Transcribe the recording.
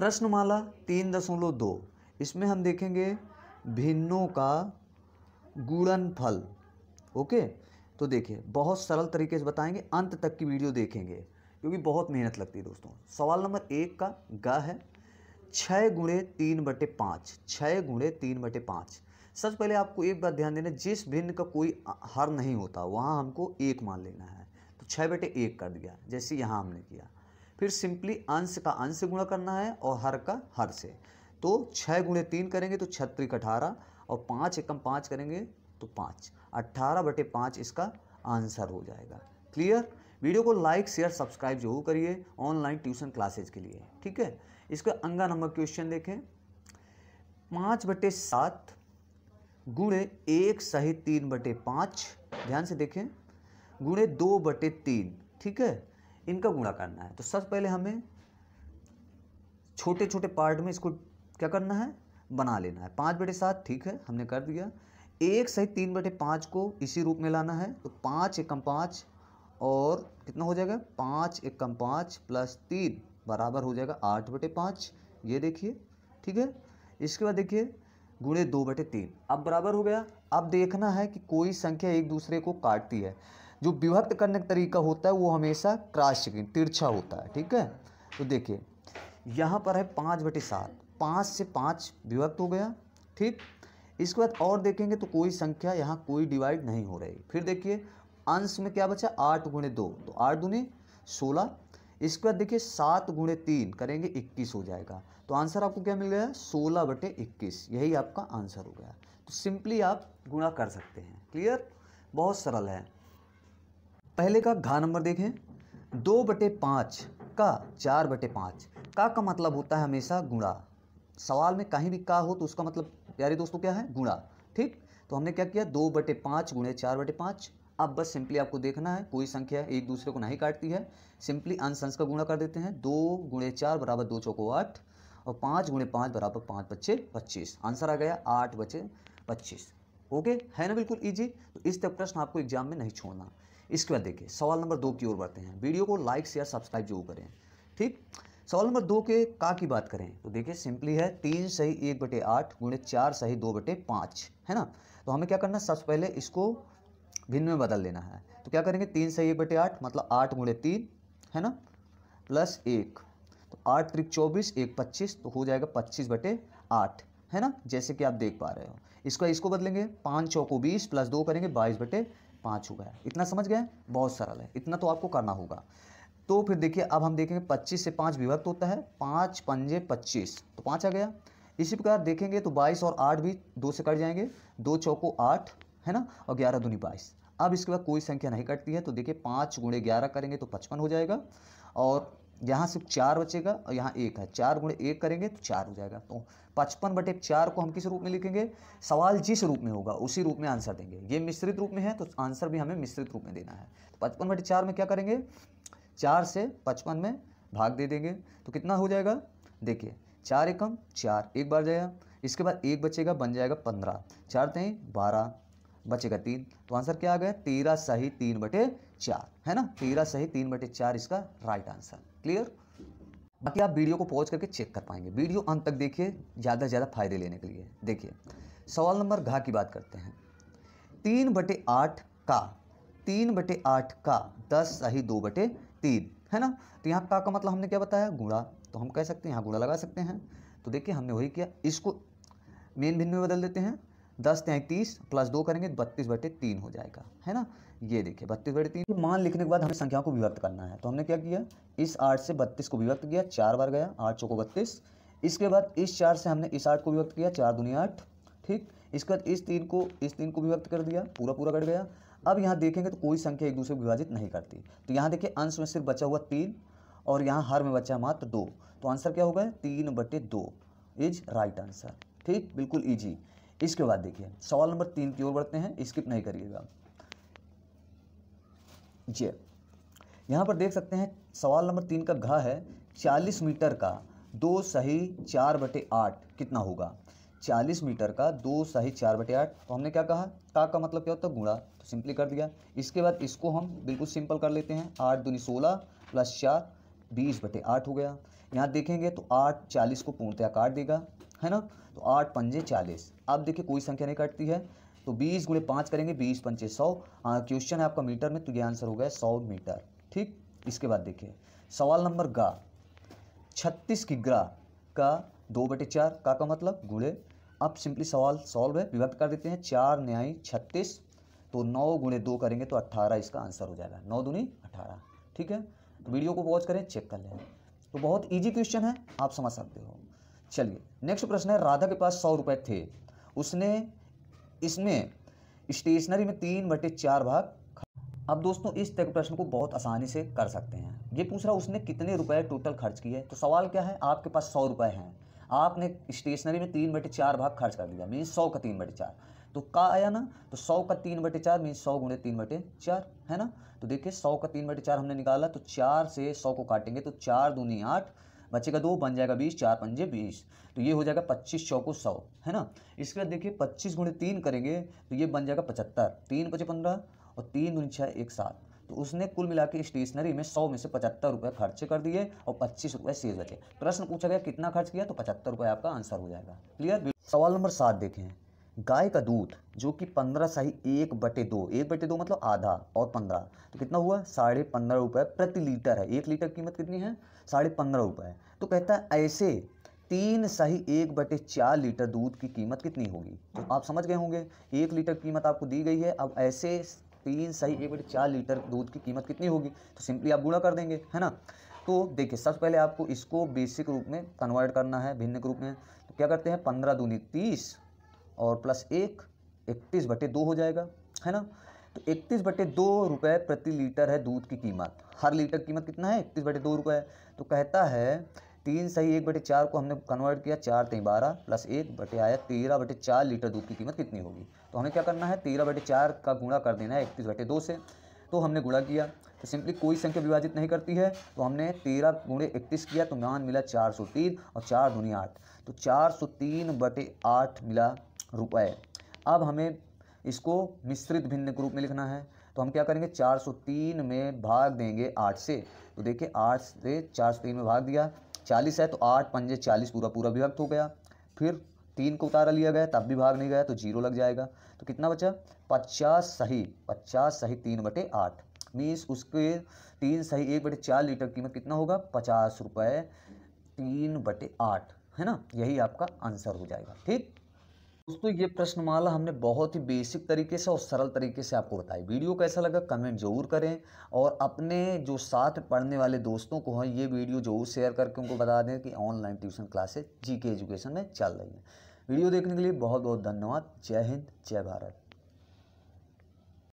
प्रश्नमाला तीन दशमलव दो इसमें हम देखेंगे भिन्नों का गुणनफल ओके तो देखिए बहुत सरल तरीके से बताएंगे अंत तक की वीडियो देखेंगे क्योंकि बहुत मेहनत लगती है दोस्तों सवाल नंबर एक का ग है छः गुणे तीन बटे पाँच छः गुणे तीन बटे पाँच सबसे पहले आपको एक बात ध्यान देना जिस भिन्न का कोई हर नहीं होता वहाँ हमको एक मान लेना है तो छः बटे एक कर दिया जैसे यहाँ हमने किया फिर सिंपली अंश का अंश गुणा करना है और हर का हर से तो छः गुणे तीन करेंगे तो छत्तीस अठारह और पाँच एकम पाँच करेंगे तो पाँच अट्ठारह बटे पाँच इसका आंसर हो जाएगा क्लियर वीडियो को लाइक शेयर सब्सक्राइब जरूर करिए ऑनलाइन ट्यूशन क्लासेज के लिए ठीक है इसका अंगा नंबर क्वेश्चन देखें पाँच बटे सात गुणे एक सहित तीन बटे पाँच ध्यान से देखें गुणे दो बटे तीन ठीक है इनका गुणा करना है तो सबसे पहले हमें छोटे छोटे पार्ट में इसको क्या करना है बना लेना है पाँच बटे सात ठीक है हमने कर दिया एक सहित तीन बटे पाँच को इसी रूप में लाना है तो पाँच एकम पाँच और कितना हो जाएगा पाँच एकम पाँच प्लस तीन बराबर हो जाएगा आठ बटे पाँच ये देखिए ठीक है इसके बाद देखिए गुणे दो बटे तीन अब बराबर हो गया अब देखना है कि कोई संख्या एक दूसरे को काटती है जो विभक्त करने का तरीका होता है वो हमेशा क्राश तिरछा होता है ठीक है तो देखिए यहाँ पर है पाँच बटे सात पाँच से पाँच विभक्त हो गया ठीक इसके बाद और देखेंगे तो कोई संख्या यहाँ कोई डिवाइड नहीं हो रही फिर देखिए अंश में क्या बचा आठ गुणे दो तो आठ दूने सोलह इसके बाद देखिए सात गुणे तीन करेंगे इक्कीस हो जाएगा तो आंसर आपको क्या मिल गया सोलह बटे इक्कीस यही आपका आंसर हो गया तो सिंपली आप गुणा कर सकते हैं क्लियर बहुत सरल है पहले का घा नंबर देखें दो बटे पाँच का चार बटे पाँच का का मतलब होता है हमेशा गुणा सवाल में कहीं भी का हो तो उसका मतलब प्यारे दोस्तों क्या है गुणा ठीक तो हमने क्या किया दो बटे पाँच गुणे चार बटे पाँच अब बस सिंपली आपको देखना है कोई संख्या एक दूसरे को नहीं काटती है सिंपली अनसंस का गुणा कर देते हैं दो गुणे चार बराबर दो चौको आठ और पाँच गुणे पाँच बराबर पाँच बच्चे पच्चीस आंसर आ गया आठ बचे पच्चीस ओके है ना बिल्कुल ईजी तो इस तरह प्रश्न आपको एग्जाम में नहीं छोड़ना इसके बाद देखिए सवाल नंबर दो की ओर बढ़ते हैं वीडियो को लाइक शेयर सब्सक्राइब जरूर करें ठीक सवाल नंबर दो के का की बात करें तो देखिए सिंपली है तीन सही एक बटे आठ गुणे चार सही दो बटे पाँच है ना तो हमें क्या करना सबसे पहले इसको भिन्न में बदल लेना है तो क्या करेंगे तीन सही एक बटे आठ मतलब आठ गुणे तीन है ना प्लस एक तो आठ त्रिक चौबीस एक पच्चीस तो हो जाएगा पच्चीस बटे आठ है ना जैसे कि आप देख पा रहे हो इसका इसको बदलेंगे पाँच चौको बीस प्लस दो करेंगे बाईस बटे पाँच हो गया इतना समझ गए बहुत सरल है इतना तो आपको करना होगा तो फिर देखिए अब हम देखेंगे पच्चीस से पाँच विभक्त होता है पाँच पंजे पच्चीस तो पाँच आ गया इसी प्रकार देखेंगे तो बाईस और आठ भी दो से कट जाएंगे दो चौको आठ है ना और ग्यारह दूनी बाईस अब इसके बाद कोई संख्या नहीं कटती है तो देखिए पाँच गुणे ग्यारह करेंगे तो पचपन हो जाएगा और यहाँ सिर्फ चार बचेगा और यहाँ एक है चार गुणे एक करेंगे तो चार हो जाएगा तो पचपन बटे चार को हम किस रूप में लिखेंगे सवाल जिस रूप में होगा उसी रूप में आंसर देंगे ये मिश्रित रूप में है तो आंसर भी हमें मिश्रित रूप में देना है तो पचपन बटे चार में क्या करेंगे चार से पचपन में भाग दे देंगे तो कितना हो जाएगा देखिए चार एकम चार एक बार जाएगा इसके बाद एक बचेगा बन जाएगा पंद्रह चार तेईस बारह बचेगा तीन तो आंसर क्या आ गया तेरह सही तीन बटे चार है ना तेरह सही तीन बटे चार इसका राइट आंसर क्लियर बाकी आप वीडियो को पॉज करके चेक कर पाएंगे वीडियो अंत तक देखिए ज़्यादा से ज़्यादा फायदे लेने के लिए देखिए सवाल नंबर घा की बात करते हैं तीन बटे आठ का तीन बटे आठ का दस सही दो बटे तीन है ना तो यहाँ का का मतलब हमने क्या बताया गुणा तो हम कह सकते हैं यहाँ गुणा लगा सकते हैं तो देखिए हमने वही किया इसको मेन भिन्न में बदल देते हैं दस तैंतीस प्लस दो करेंगे बत्तीस बटे तीन हो जाएगा है ना ये देखिए बत्तीस बटे तीन मान लिखने के बाद हमें संख्याओं को विभक्त करना है तो हमने क्या किया इस आठ से बत्तीस को विभक्त किया चार बार गया आठ चौको बत्तीस इसके बाद इस चार से हमने इस आठ को विभक्त किया चार दुनिया आठ ठीक इसके बाद इस तीन को इस तीन को विभक्त कर दिया पूरा पूरा कट गया अब यहाँ देखेंगे तो कोई संख्या एक दूसरे को विभाजित नहीं करती तो यहाँ देखिए अंश में सिर्फ बचा हुआ तीन और यहाँ हर में बचा मात्र दो तो आंसर क्या होगा तीन बटे दो इज राइट आंसर ठीक बिल्कुल ईजी इसके बाद देखिए सवाल नंबर तीन की ओर बढ़ते हैं स्किप नहीं करिएगा जी यहाँ पर देख सकते हैं सवाल नंबर तीन का घा है चालीस मीटर का दो सही चार बटे आठ कितना होगा चालीस मीटर का दो सही चार बटे आठ तो हमने क्या कहा का का मतलब क्या होता है गुणा तो सिंपली कर दिया इसके बाद इसको हम बिल्कुल सिंपल कर लेते हैं आठ दूनी सोलह प्लस चार बीस बटे आठ हो गया यहाँ देखेंगे तो आठ चालीस को पूर्णतया काट देगा है ना तो आठ पंजे चालीस अब देखिए कोई संख्या नहीं कटती है तो बीस गुड़े पाँच करेंगे बीस पंचे सौ क्वेश्चन हाँ, है आपका मीटर में तो ये आंसर हो गया सौ मीटर ठीक इसके बाद देखिए सवाल नंबर गा छत्तीस की ग्रह का दो बटे चार का का मतलब गुड़े अब सिंपली सवाल सॉल्व है विभक्त कर देते हैं चार न्यायी छत्तीस तो नौ गुणे दो करेंगे तो अट्ठारह इसका आंसर हो जाएगा नौ दूनी अठारह ठीक है तो वीडियो को वॉच करें चेक कर लें तो बहुत ईजी क्वेश्चन है आप समझ सकते हो चलिए नेक्स्ट प्रश्न है राधा के पास सौ रुपए थे उसने इसमें स्टेशनरी में तीन बटे चार भाग अब दोस्तों इस तक प्रश्न को बहुत आसानी से कर सकते हैं ये पूछ रहा उसने कितने रुपए टोटल खर्च किए तो सवाल क्या है आपके पास सौ रुपए हैं आपने स्टेशनरी में तीन बटे चार भाग खर्च कर दिया मीन सौ का तीन बटे चार तो का आया ना तो सौ का तीन बटे चार मीन सौ गुणे तीन बटे चार है ना तो देखिए सौ का तीन बटे चार हमने निकाला तो चार से सौ को काटेंगे तो चार दूनी आठ बचेगा दो बन जाएगा बीस चार पंजे बीस तो ये हो जाएगा पच्चीस चौको सौ है ना इसके बाद देखिए पच्चीस गुणे तीन करेंगे तो ये बन जाएगा पचहत्तर तीन पचे पंद्रह और तीन दून छः एक सात तो उसने कुल मिला के स्टेशनरी में सौ में से पचहत्तर रुपये खर्चे कर दिए और पच्चीस रुपये शेष बचे प्रश्न पूछा गया कितना खर्च किया तो पचहत्तर रुपये आपका आंसर हो जाएगा क्लियर सवाल नंबर सात देखें गाय का दूध जो कि पंद्रह सही एक बटे दो एक बटे दो मतलब आधा और पंद्रह तो कितना हुआ साढ़े पंद्रह रुपये प्रति लीटर है एक लीटर कीमत कितनी है साढ़े पंद्रह रुपये तो कहता है ऐसे तीन सही एक बटे चार लीटर दूध की कीमत कितनी होगी तो आप समझ गए होंगे एक लीटर कीमत आपको दी गई है अब ऐसे तीन सही एक बटे चार लीटर दूध की कीमत कितनी होगी तो सिंपली आप गुणा कर देंगे है ना तो देखिए सबसे पहले आपको इसको बेसिक रूप में कन्वर्ट करना है भिन्न के रूप में तो क्या करते हैं पंद्रह दूनी तीस और प्लस एक इकतीस बटे दो हो जाएगा है ना तो इकतीस बटे दो रुपये प्रति लीटर है दूध की कीमत हर लीटर की कीमत कितना है इकतीस बटे दो रुपये तो कहता है तीन सही एक बटे चार को हमने कन्वर्ट किया चार तीन बारह प्लस एक बटे आया तेरह बटे चार लीटर दूध की कीमत कितनी होगी तो हमें क्या करना है तेरह बटे चार का गुणा कर देना है इकतीस बटे दो से तो हमने गुणा किया तो सिंपली कोई संख्या विभाजित नहीं करती है तो हमने तेरह गुणे इकतीस किया तो मान मिला चार सौ तीन और चार दुनिया आठ तो चार सौ तीन बटे आठ मिला रुपये अब हमें इसको मिश्रित भिन्न के रूप में लिखना है तो हम क्या करेंगे 403 में भाग देंगे 8 से तो देखिए 8 से 403 में भाग दिया 40 है तो 8 पंजे 40 पूरा पूरा विभक्त हो गया फिर तीन को उतारा लिया गया तब भी भाग नहीं गया तो जीरो लग जाएगा तो कितना बचा पचास सही पचास सही तीन बटे आठ मीन्स उसके तीन सही एक बटे चार लीटर कीमत कितना होगा पचास रुपये तीन बटे आठ है ना यही आपका आंसर हो जाएगा ठीक दोस्तों ये प्रश्नमाला हमने बहुत ही बेसिक तरीके से और सरल तरीके से आपको बताई वीडियो कैसा लगा कमेंट जरूर करें और अपने जो साथ पढ़ने वाले दोस्तों को हैं ये वीडियो जरूर शेयर करके उनको बता दें कि ऑनलाइन ट्यूशन क्लासेज जी के एजुकेशन में चल रही हैं वीडियो देखने के लिए बहुत बहुत धन्यवाद जय हिंद जय भारत